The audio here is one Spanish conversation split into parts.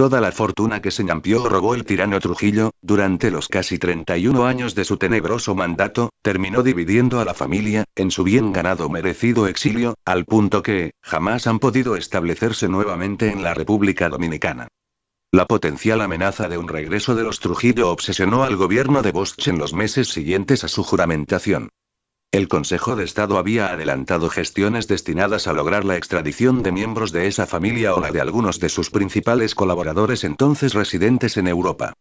Toda la fortuna que se ñampió robó el tirano Trujillo, durante los casi 31 años de su tenebroso mandato, terminó dividiendo a la familia, en su bien ganado merecido exilio, al punto que, jamás han podido establecerse nuevamente en la República Dominicana. La potencial amenaza de un regreso de los Trujillo obsesionó al gobierno de Bosch en los meses siguientes a su juramentación. El Consejo de Estado había adelantado gestiones destinadas a lograr la extradición de miembros de esa familia o la de algunos de sus principales colaboradores entonces residentes en Europa.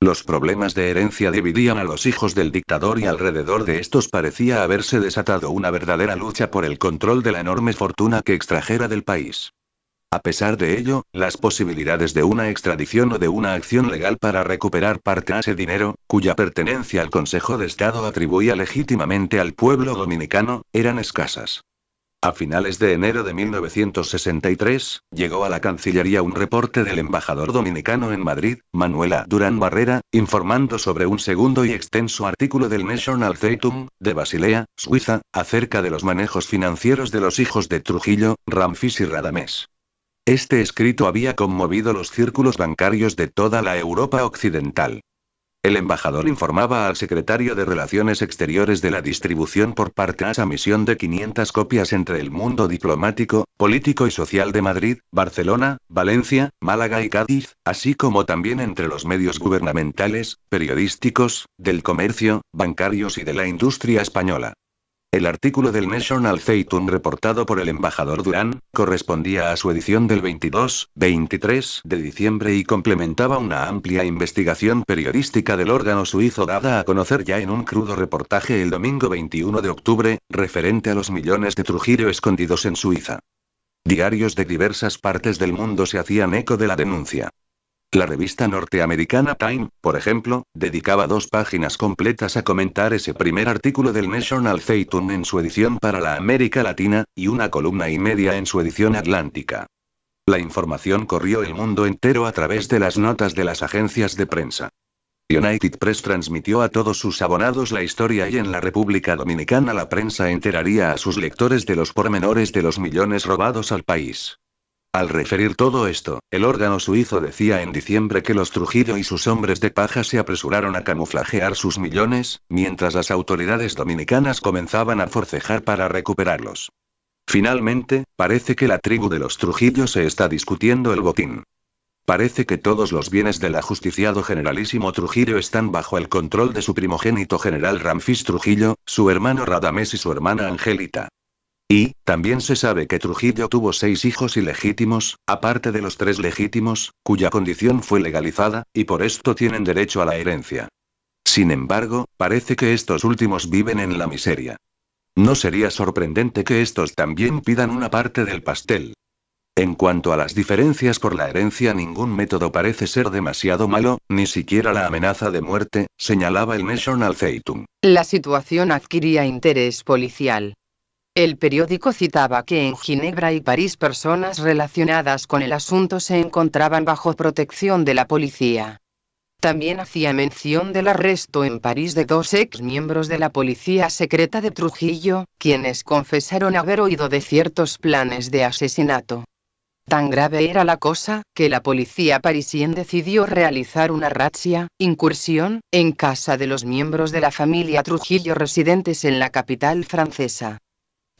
Los problemas de herencia dividían a los hijos del dictador y alrededor de estos parecía haberse desatado una verdadera lucha por el control de la enorme fortuna que extrajera del país. A pesar de ello, las posibilidades de una extradición o de una acción legal para recuperar parte de ese dinero, cuya pertenencia al Consejo de Estado atribuía legítimamente al pueblo dominicano, eran escasas. A finales de enero de 1963, llegó a la Cancillería un reporte del embajador dominicano en Madrid, Manuela Durán Barrera, informando sobre un segundo y extenso artículo del National Zeitung, de Basilea, Suiza, acerca de los manejos financieros de los hijos de Trujillo, Ramfis y Radamés. Este escrito había conmovido los círculos bancarios de toda la Europa occidental. El embajador informaba al secretario de Relaciones Exteriores de la distribución por parte a esa misión de 500 copias entre el mundo diplomático, político y social de Madrid, Barcelona, Valencia, Málaga y Cádiz, así como también entre los medios gubernamentales, periodísticos, del comercio, bancarios y de la industria española. El artículo del National Zeitung reportado por el embajador Durán, correspondía a su edición del 22-23 de diciembre y complementaba una amplia investigación periodística del órgano suizo dada a conocer ya en un crudo reportaje el domingo 21 de octubre, referente a los millones de Trujillo escondidos en Suiza. Diarios de diversas partes del mundo se hacían eco de la denuncia. La revista norteamericana Time, por ejemplo, dedicaba dos páginas completas a comentar ese primer artículo del National Zeitung en su edición para la América Latina, y una columna y media en su edición atlántica. La información corrió el mundo entero a través de las notas de las agencias de prensa. United Press transmitió a todos sus abonados la historia y en la República Dominicana la prensa enteraría a sus lectores de los pormenores de los millones robados al país. Al referir todo esto, el órgano suizo decía en diciembre que los Trujillo y sus hombres de paja se apresuraron a camuflajear sus millones, mientras las autoridades dominicanas comenzaban a forcejar para recuperarlos. Finalmente, parece que la tribu de los Trujillo se está discutiendo el botín. Parece que todos los bienes del ajusticiado generalísimo Trujillo están bajo el control de su primogénito general Ramfis Trujillo, su hermano Radames y su hermana Angelita. Y, también se sabe que Trujillo tuvo seis hijos ilegítimos, aparte de los tres legítimos, cuya condición fue legalizada, y por esto tienen derecho a la herencia. Sin embargo, parece que estos últimos viven en la miseria. No sería sorprendente que estos también pidan una parte del pastel. En cuanto a las diferencias por la herencia, ningún método parece ser demasiado malo, ni siquiera la amenaza de muerte, señalaba el National Zeitung. La situación adquiría interés policial. El periódico citaba que en Ginebra y París personas relacionadas con el asunto se encontraban bajo protección de la policía. También hacía mención del arresto en París de dos miembros de la policía secreta de Trujillo, quienes confesaron haber oído de ciertos planes de asesinato. Tan grave era la cosa, que la policía parisien decidió realizar una razzia, incursión, en casa de los miembros de la familia Trujillo residentes en la capital francesa.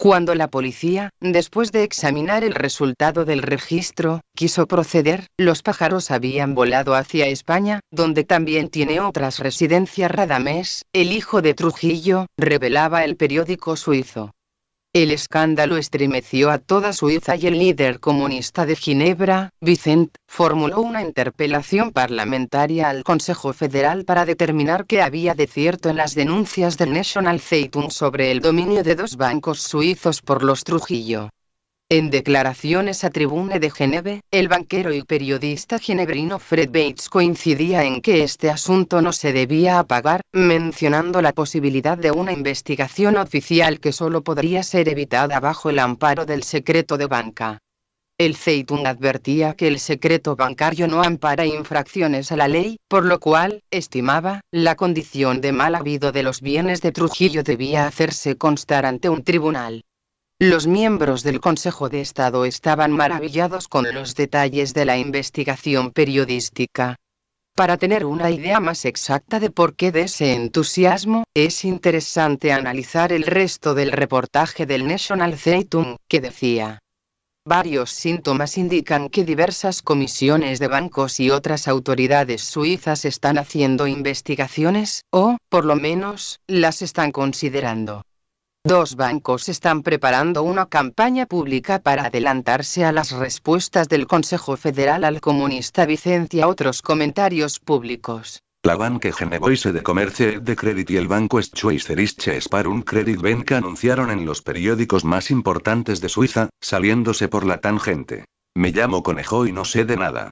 Cuando la policía, después de examinar el resultado del registro, quiso proceder, los pájaros habían volado hacia España, donde también tiene otras residencias Radamés, el hijo de Trujillo, revelaba el periódico suizo. El escándalo estremeció a toda Suiza y el líder comunista de Ginebra, Vicent, formuló una interpelación parlamentaria al Consejo Federal para determinar qué había de cierto en las denuncias del National Zeitung sobre el dominio de dos bancos suizos por los Trujillo. En declaraciones a Tribune de Geneve, el banquero y periodista ginebrino Fred Bates coincidía en que este asunto no se debía apagar, mencionando la posibilidad de una investigación oficial que solo podría ser evitada bajo el amparo del secreto de banca. El Zeitung advertía que el secreto bancario no ampara infracciones a la ley, por lo cual, estimaba, la condición de mal habido de los bienes de Trujillo debía hacerse constar ante un tribunal. Los miembros del Consejo de Estado estaban maravillados con los detalles de la investigación periodística. Para tener una idea más exacta de por qué de ese entusiasmo, es interesante analizar el resto del reportaje del National Zeitung, que decía. Varios síntomas indican que diversas comisiones de bancos y otras autoridades suizas están haciendo investigaciones, o, por lo menos, las están considerando. Dos bancos están preparando una campaña pública para adelantarse a las respuestas del Consejo Federal al comunista Vicencia otros comentarios públicos. La Banque Genevoise de Comercio de Credit y el Banco Schweizerische Sparum Credit Bank anunciaron en los periódicos más importantes de Suiza, saliéndose por la tangente. Me llamo Conejo y no sé de nada.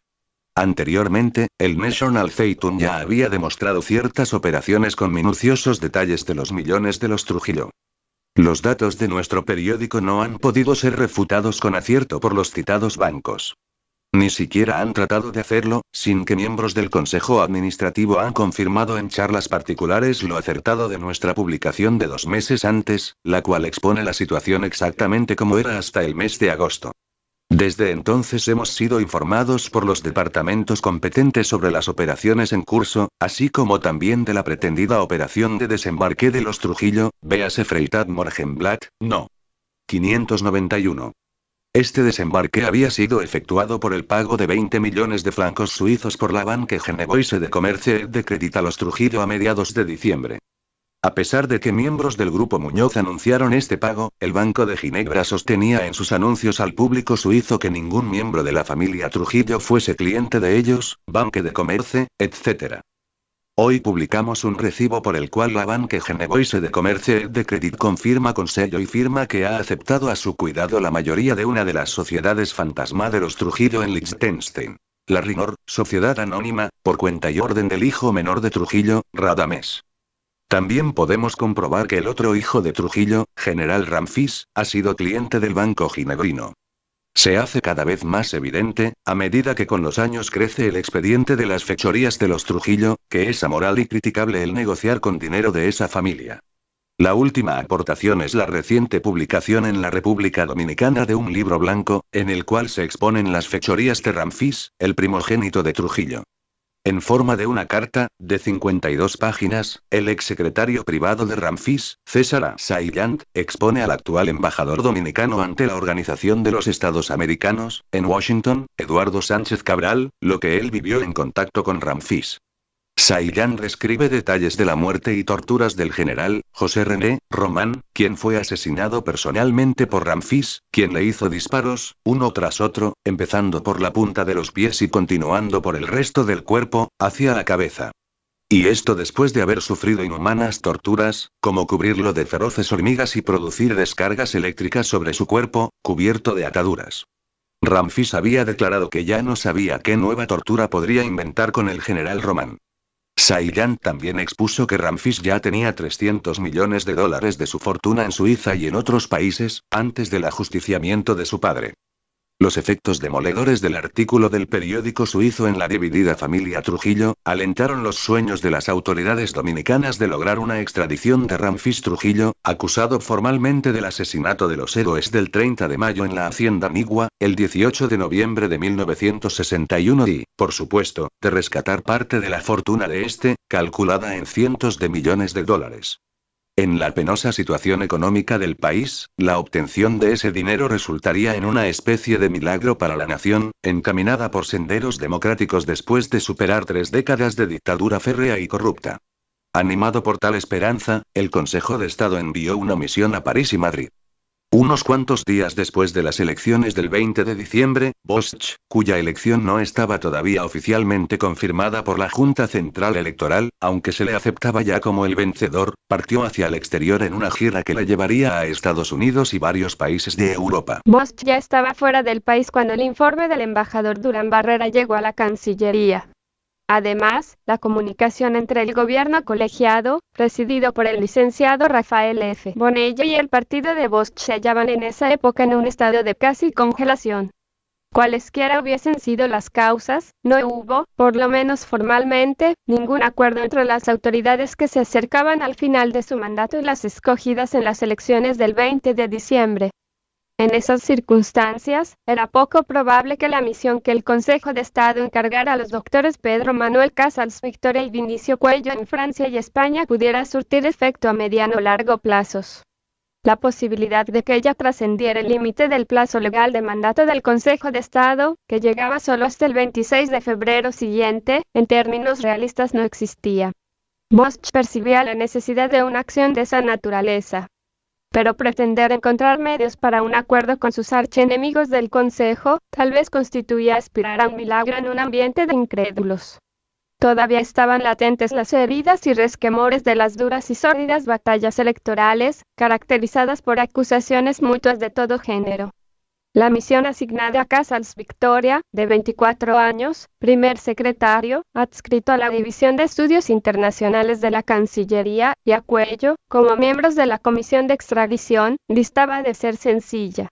Anteriormente, el National Zeitung ya había demostrado ciertas operaciones con minuciosos detalles de los millones de los Trujillo. Los datos de nuestro periódico no han podido ser refutados con acierto por los citados bancos. Ni siquiera han tratado de hacerlo, sin que miembros del Consejo Administrativo han confirmado en charlas particulares lo acertado de nuestra publicación de dos meses antes, la cual expone la situación exactamente como era hasta el mes de agosto. Desde entonces hemos sido informados por los departamentos competentes sobre las operaciones en curso, así como también de la pretendida operación de desembarque de los Trujillo, véase Freitag Morgenblatt, no. 591. Este desembarque había sido efectuado por el pago de 20 millones de francos suizos por la Banque Genevoise de Comercio de Crédito a los Trujillo a mediados de diciembre. A pesar de que miembros del grupo Muñoz anunciaron este pago, el Banco de Ginebra sostenía en sus anuncios al público suizo que ningún miembro de la familia Trujillo fuese cliente de ellos, banque de comercio, etc. Hoy publicamos un recibo por el cual la Banque Genevoise de Comercio de Credit confirma con sello y firma que ha aceptado a su cuidado la mayoría de una de las sociedades fantasma de los Trujillo en Liechtenstein. La RINOR, sociedad anónima, por cuenta y orden del hijo menor de Trujillo, Radames. También podemos comprobar que el otro hijo de Trujillo, general Ramfis, ha sido cliente del Banco Ginebrino. Se hace cada vez más evidente, a medida que con los años crece el expediente de las fechorías de los Trujillo, que es amoral y criticable el negociar con dinero de esa familia. La última aportación es la reciente publicación en la República Dominicana de un libro blanco, en el cual se exponen las fechorías de Ramfis, el primogénito de Trujillo. En forma de una carta, de 52 páginas, el exsecretario privado de Ramfis, César Saillant, expone al actual embajador dominicano ante la Organización de los Estados Americanos, en Washington, Eduardo Sánchez Cabral, lo que él vivió en contacto con Ramfis. Sayyan describe detalles de la muerte y torturas del general, José René, Román, quien fue asesinado personalmente por Ramfis, quien le hizo disparos, uno tras otro, empezando por la punta de los pies y continuando por el resto del cuerpo, hacia la cabeza. Y esto después de haber sufrido inhumanas torturas, como cubrirlo de feroces hormigas y producir descargas eléctricas sobre su cuerpo, cubierto de ataduras. Ramfis había declarado que ya no sabía qué nueva tortura podría inventar con el general Román. Sayyan también expuso que Ramfis ya tenía 300 millones de dólares de su fortuna en Suiza y en otros países, antes del ajusticiamiento de su padre. Los efectos demoledores del artículo del periódico suizo en la dividida familia Trujillo, alentaron los sueños de las autoridades dominicanas de lograr una extradición de Ramfis Trujillo, acusado formalmente del asesinato de los héroes del 30 de mayo en la hacienda Migua, el 18 de noviembre de 1961 y, por supuesto, de rescatar parte de la fortuna de este, calculada en cientos de millones de dólares. En la penosa situación económica del país, la obtención de ese dinero resultaría en una especie de milagro para la nación, encaminada por senderos democráticos después de superar tres décadas de dictadura férrea y corrupta. Animado por tal esperanza, el Consejo de Estado envió una misión a París y Madrid. Unos cuantos días después de las elecciones del 20 de diciembre, Bosch, cuya elección no estaba todavía oficialmente confirmada por la Junta Central Electoral, aunque se le aceptaba ya como el vencedor, partió hacia el exterior en una gira que le llevaría a Estados Unidos y varios países de Europa. Bosch ya estaba fuera del país cuando el informe del embajador Durán Barrera llegó a la Cancillería. Además, la comunicación entre el gobierno colegiado, presidido por el licenciado Rafael F. Bonello y el partido de Bosch se hallaban en esa época en un estado de casi congelación. Cualesquiera hubiesen sido las causas, no hubo, por lo menos formalmente, ningún acuerdo entre las autoridades que se acercaban al final de su mandato y las escogidas en las elecciones del 20 de diciembre. En esas circunstancias, era poco probable que la misión que el Consejo de Estado encargara a los doctores Pedro Manuel Casals Victoria y Vinicio Cuello en Francia y España pudiera surtir efecto a mediano o largo plazos. La posibilidad de que ella trascendiera el límite del plazo legal de mandato del Consejo de Estado, que llegaba solo hasta el 26 de febrero siguiente, en términos realistas no existía. Bosch percibía la necesidad de una acción de esa naturaleza pero pretender encontrar medios para un acuerdo con sus archienemigos del Consejo, tal vez constituía aspirar a un milagro en un ambiente de incrédulos. Todavía estaban latentes las heridas y resquemores de las duras y sórdidas batallas electorales, caracterizadas por acusaciones mutuas de todo género. La misión asignada a Casals Victoria, de 24 años, primer secretario, adscrito a la División de Estudios Internacionales de la Cancillería, y a Cuello, como miembros de la Comisión de Extradición, distaba de ser sencilla.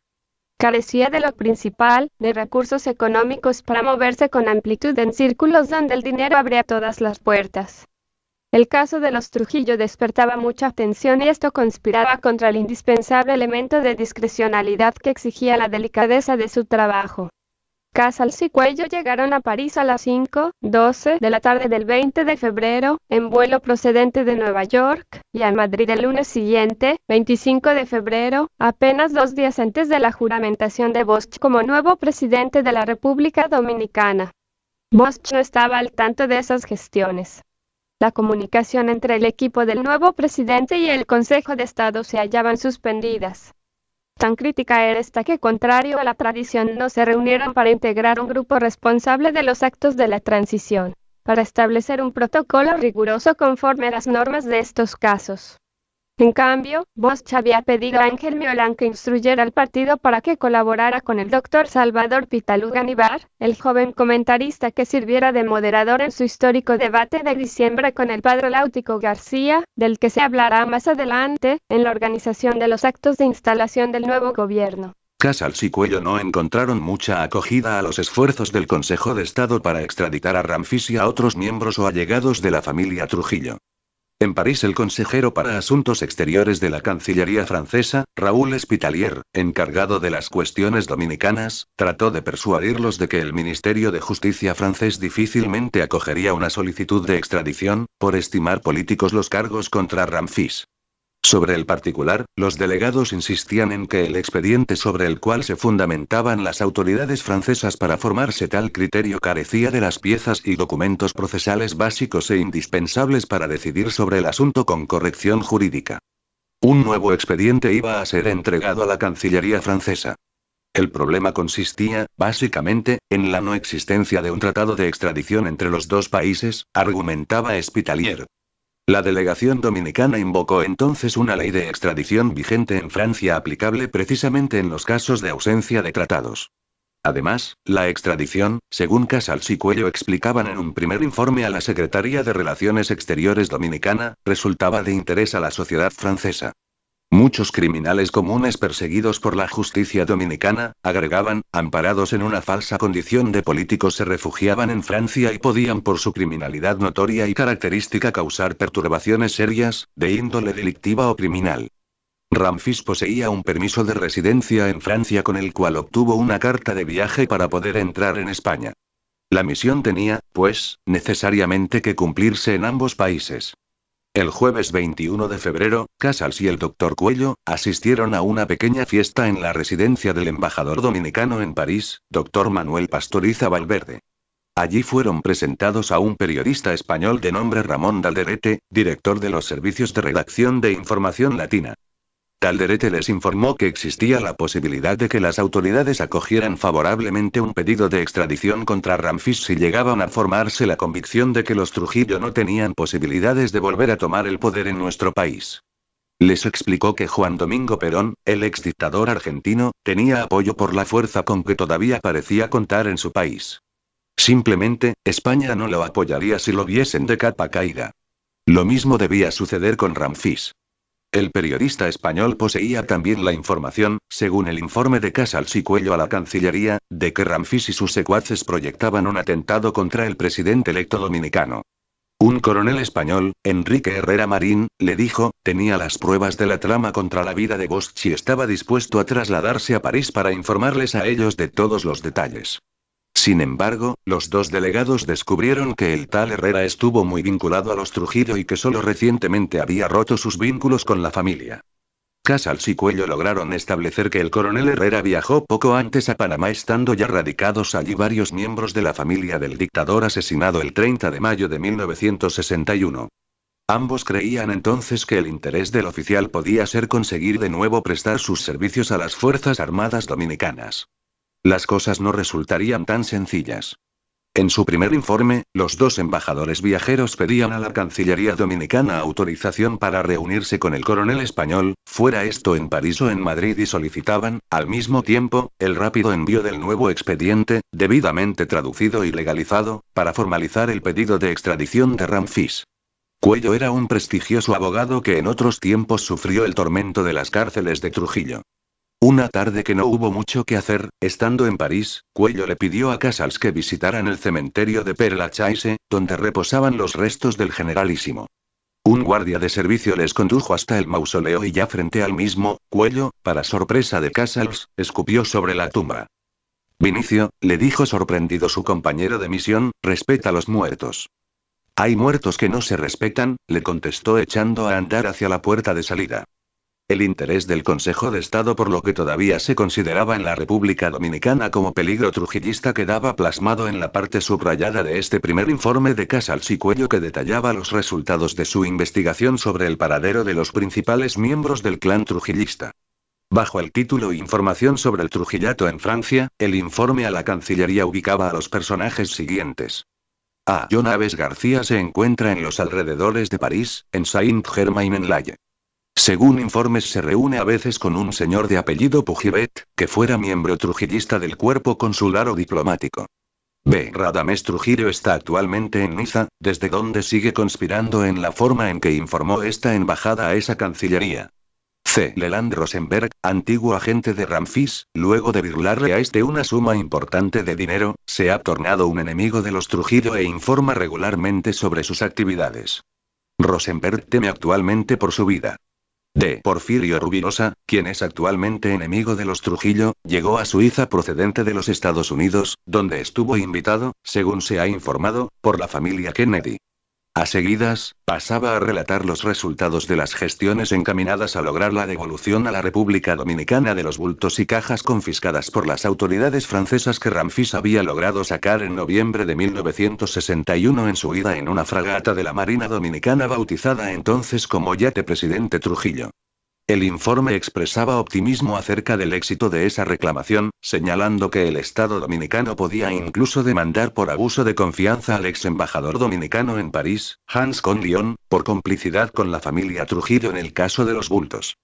Carecía de lo principal, de recursos económicos para moverse con amplitud en círculos donde el dinero abría todas las puertas. El caso de los Trujillo despertaba mucha atención y esto conspiraba contra el indispensable elemento de discrecionalidad que exigía la delicadeza de su trabajo. Casals y Cuello llegaron a París a las 12 de la tarde del 20 de febrero, en vuelo procedente de Nueva York, y a Madrid el lunes siguiente, 25 de febrero, apenas dos días antes de la juramentación de Bosch como nuevo presidente de la República Dominicana. Bosch no estaba al tanto de esas gestiones. La comunicación entre el equipo del nuevo presidente y el Consejo de Estado se hallaban suspendidas. Tan crítica era esta que, contrario a la tradición, no se reunieron para integrar un grupo responsable de los actos de la transición, para establecer un protocolo riguroso conforme a las normas de estos casos. En cambio, Bosch había pedido a Ángel Miolán que instruyera al partido para que colaborara con el doctor Salvador Pitalú Ganibar, el joven comentarista que sirviera de moderador en su histórico debate de diciembre con el padre Láutico García, del que se hablará más adelante, en la organización de los actos de instalación del nuevo gobierno. Casals y Cuello no encontraron mucha acogida a los esfuerzos del Consejo de Estado para extraditar a Ramfis y a otros miembros o allegados de la familia Trujillo. En París, el consejero para asuntos exteriores de la Cancillería francesa, Raúl Espitalier, encargado de las cuestiones dominicanas, trató de persuadirlos de que el Ministerio de Justicia francés difícilmente acogería una solicitud de extradición, por estimar políticos los cargos contra Ramfis. Sobre el particular, los delegados insistían en que el expediente sobre el cual se fundamentaban las autoridades francesas para formarse tal criterio carecía de las piezas y documentos procesales básicos e indispensables para decidir sobre el asunto con corrección jurídica. Un nuevo expediente iba a ser entregado a la Cancillería francesa. El problema consistía, básicamente, en la no existencia de un tratado de extradición entre los dos países, argumentaba Spitalier, la delegación dominicana invocó entonces una ley de extradición vigente en Francia aplicable precisamente en los casos de ausencia de tratados. Además, la extradición, según Casals y Cuello explicaban en un primer informe a la Secretaría de Relaciones Exteriores Dominicana, resultaba de interés a la sociedad francesa. Muchos criminales comunes perseguidos por la justicia dominicana, agregaban, amparados en una falsa condición de políticos se refugiaban en Francia y podían por su criminalidad notoria y característica causar perturbaciones serias, de índole delictiva o criminal. Ramfis poseía un permiso de residencia en Francia con el cual obtuvo una carta de viaje para poder entrar en España. La misión tenía, pues, necesariamente que cumplirse en ambos países. El jueves 21 de febrero, Casals y el doctor Cuello, asistieron a una pequeña fiesta en la residencia del embajador dominicano en París, doctor Manuel Pastoriza Valverde. Allí fueron presentados a un periodista español de nombre Ramón Dalderete, director de los servicios de redacción de Información Latina. Talderete les informó que existía la posibilidad de que las autoridades acogieran favorablemente un pedido de extradición contra Ramfis si llegaban a formarse la convicción de que los Trujillo no tenían posibilidades de volver a tomar el poder en nuestro país. Les explicó que Juan Domingo Perón, el ex dictador argentino, tenía apoyo por la fuerza con que todavía parecía contar en su país. Simplemente, España no lo apoyaría si lo viesen de capa caída. Lo mismo debía suceder con Ramfis. El periodista español poseía también la información, según el informe de Casals y Cuello a la Cancillería, de que Ramfis y sus secuaces proyectaban un atentado contra el presidente electo dominicano. Un coronel español, Enrique Herrera Marín, le dijo, tenía las pruebas de la trama contra la vida de Bosch y estaba dispuesto a trasladarse a París para informarles a ellos de todos los detalles. Sin embargo, los dos delegados descubrieron que el tal Herrera estuvo muy vinculado a los Trujillo y que solo recientemente había roto sus vínculos con la familia. Casals y Cuello lograron establecer que el coronel Herrera viajó poco antes a Panamá estando ya radicados allí varios miembros de la familia del dictador asesinado el 30 de mayo de 1961. Ambos creían entonces que el interés del oficial podía ser conseguir de nuevo prestar sus servicios a las Fuerzas Armadas Dominicanas las cosas no resultarían tan sencillas. En su primer informe, los dos embajadores viajeros pedían a la Cancillería Dominicana autorización para reunirse con el coronel español, fuera esto en París o en Madrid y solicitaban, al mismo tiempo, el rápido envío del nuevo expediente, debidamente traducido y legalizado, para formalizar el pedido de extradición de Ramfis. Cuello era un prestigioso abogado que en otros tiempos sufrió el tormento de las cárceles de Trujillo. Una tarde que no hubo mucho que hacer, estando en París, Cuello le pidió a Casals que visitaran el cementerio de Perlachaise, donde reposaban los restos del generalísimo. Un guardia de servicio les condujo hasta el mausoleo y ya frente al mismo, Cuello, para sorpresa de Casals, escupió sobre la tumba. Vinicio, le dijo sorprendido su compañero de misión, respeta a los muertos. Hay muertos que no se respetan, le contestó echando a andar hacia la puerta de salida. El interés del Consejo de Estado por lo que todavía se consideraba en la República Dominicana como peligro trujillista quedaba plasmado en la parte subrayada de este primer informe de Casals y Cuello que detallaba los resultados de su investigación sobre el paradero de los principales miembros del clan trujillista. Bajo el título Información sobre el Trujillato en Francia, el informe a la Cancillería ubicaba a los personajes siguientes. A. John Aves García se encuentra en los alrededores de París, en Saint-Germain-en-Laye. Según informes se reúne a veces con un señor de apellido Pujibet, que fuera miembro trujillista del cuerpo consular o diplomático. B. Radamés Trujillo está actualmente en Niza, desde donde sigue conspirando en la forma en que informó esta embajada a esa cancillería. C. Leland Rosenberg, antiguo agente de Ramfis, luego de virlarle a este una suma importante de dinero, se ha tornado un enemigo de los Trujillo e informa regularmente sobre sus actividades. Rosenberg teme actualmente por su vida de Porfirio Rubirosa, quien es actualmente enemigo de los Trujillo, llegó a Suiza procedente de los Estados Unidos, donde estuvo invitado, según se ha informado, por la familia Kennedy. A seguidas, pasaba a relatar los resultados de las gestiones encaminadas a lograr la devolución a la República Dominicana de los bultos y cajas confiscadas por las autoridades francesas que Ramfis había logrado sacar en noviembre de 1961 en su ida en una fragata de la Marina Dominicana bautizada entonces como Yate Presidente Trujillo. El informe expresaba optimismo acerca del éxito de esa reclamación, señalando que el Estado dominicano podía incluso demandar por abuso de confianza al ex embajador dominicano en París, Hans Conlion, por complicidad con la familia Trujillo en el caso de los bultos.